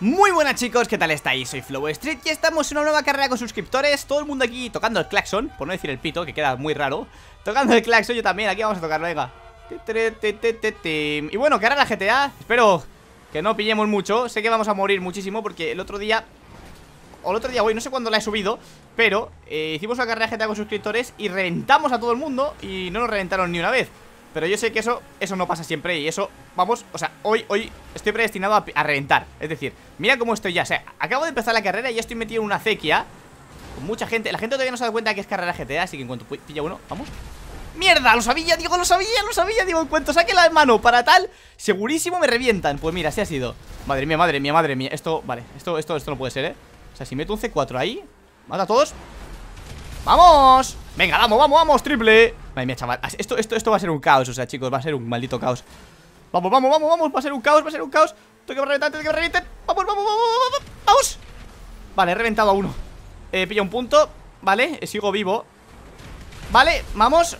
Muy buenas chicos, ¿qué tal estáis? Soy Flow Street y estamos en una nueva carrera con suscriptores Todo el mundo aquí tocando el claxon, por no decir el pito, que queda muy raro Tocando el claxon, yo también, aquí vamos a tocarlo, venga Y bueno, la GTA, espero que no pillemos mucho Sé que vamos a morir muchísimo porque el otro día O el otro día hoy, no sé cuándo la he subido Pero eh, hicimos una carrera GTA con suscriptores y reventamos a todo el mundo Y no nos reventaron ni una vez pero yo sé que eso, eso no pasa siempre y eso, vamos, o sea, hoy, hoy estoy predestinado a, reventar Es decir, mira cómo estoy ya, o sea, acabo de empezar la carrera y ya estoy metido en una acequia Con mucha gente, la gente todavía no se da cuenta que es carrera GTA, así que en cuanto pilla uno, vamos ¡Mierda! Lo sabía, digo, lo sabía, lo sabía, digo, En cuanto saque la mano para tal, segurísimo me revientan Pues mira, así ha sido Madre mía, madre mía, madre mía Esto, vale, esto, esto, esto no puede ser, ¿eh? O sea, si meto un C4 ahí, mata a todos ¡Vamos! Venga, vamos, vamos, vamos, triple Madre mía, chaval esto, esto, va a ser un caos, o sea, chicos Va a ser un maldito caos Vamos, vamos, vamos, vamos Va a ser un caos, va a ser un caos Tengo que reventar, tengo que reventar Vamos, vamos, vamos, vamos Vamos Vale, he reventado a uno eh, pilla un punto Vale, eh, sigo vivo Vale, vamos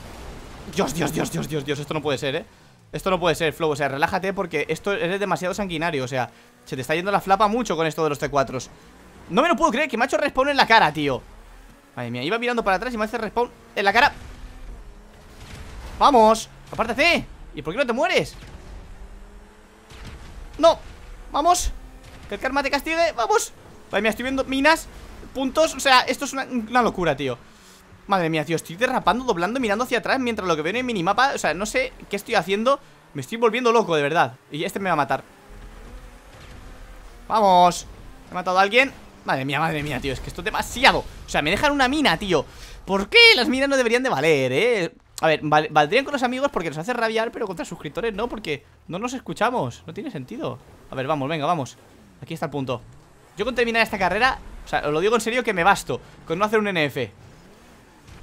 Dios, Dios, Dios, Dios, Dios, Dios Esto no puede ser, eh Esto no puede ser, Flow O sea, relájate porque esto eres demasiado sanguinario O sea, se te está yendo la flapa mucho con esto de los T4s No me lo puedo creer Que macho ha respawn en la cara, tío Madre mía, iba mirando para atrás y me hace respawn en la cara ¡Vamos! ¡Apártate! ¿Y por qué no te mueres? ¡No! ¡Vamos! ¡Que el karma te castigue! ¡Vamos! Vale, mía, estoy viendo minas Puntos, o sea, esto es una, una locura, tío Madre mía, tío, estoy derrapando, doblando, mirando hacia atrás Mientras lo que veo en el minimapa, o sea, no sé qué estoy haciendo Me estoy volviendo loco, de verdad Y este me va a matar ¡Vamos! ¿He matado a alguien? Madre mía, madre mía, tío, es que esto es demasiado O sea, me dejan una mina, tío ¿Por qué las minas no deberían de valer, eh? A ver, valdrían con los amigos porque nos hace rabiar Pero contra suscriptores no, porque no nos escuchamos No tiene sentido A ver, vamos, venga, vamos Aquí está el punto Yo con terminar esta carrera O sea, os lo digo en serio que me basto Con no hacer un NF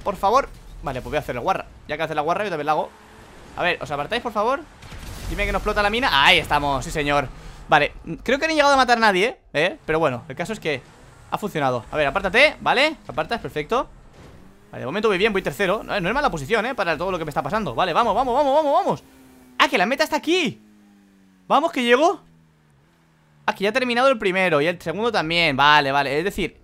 Por favor Vale, pues voy a hacer la guarra Ya que hace la guarra yo también la hago A ver, ¿os apartáis, por favor? Dime que nos explota la mina Ahí estamos, sí señor Vale, mm, creo que no he llegado a matar a nadie, ¿eh? Pero bueno, el caso es que ha funcionado A ver, apártate, ¿vale? Apartas, perfecto de momento voy bien, voy tercero no, es mala posición, ¿eh? Para todo lo que me está pasando Vale, vamos, vamos, vamos, vamos, vamos Ah, que la meta está aquí Vamos, que llego Ah, ya ha terminado el primero Y el segundo también Vale, vale Es decir,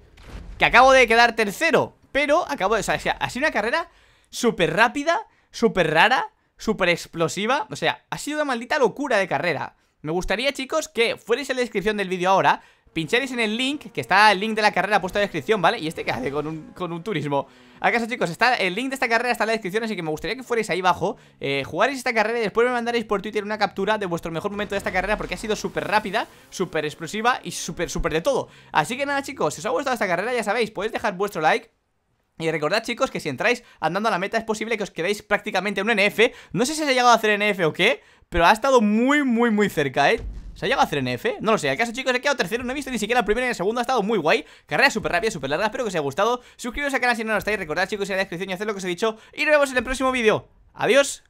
que acabo de quedar tercero Pero acabo de... O sea, ha sido una carrera súper rápida Súper rara Súper explosiva O sea, ha sido una maldita locura de carrera me gustaría, chicos, que fuerais en la descripción del vídeo ahora Pinchéis en el link, que está el link de la carrera puesto en la descripción, ¿vale? ¿Y este que hace con un, con un turismo? ¿Acaso, chicos? Está, el link de esta carrera está en la descripción, así que me gustaría que fuerais ahí abajo eh, Jugaréis esta carrera y después me mandaréis por Twitter una captura de vuestro mejor momento de esta carrera Porque ha sido súper rápida, súper explosiva y súper, súper de todo Así que nada, chicos, si os ha gustado esta carrera, ya sabéis, podéis dejar vuestro like y recordad chicos que si entráis andando a la meta es posible que os quedéis prácticamente un NF No sé si se ha llegado a hacer NF o qué, pero ha estado muy muy muy cerca, eh ¿Se ha llegado a hacer NF? No lo sé, al caso chicos he quedado tercero, no he visto ni siquiera el primero ni el segundo Ha estado muy guay, carrera súper rápida, súper larga Espero que os haya gustado, suscribiros al canal si no lo estáis Recordad chicos en la descripción y hacer lo que os he dicho Y nos vemos en el próximo vídeo, adiós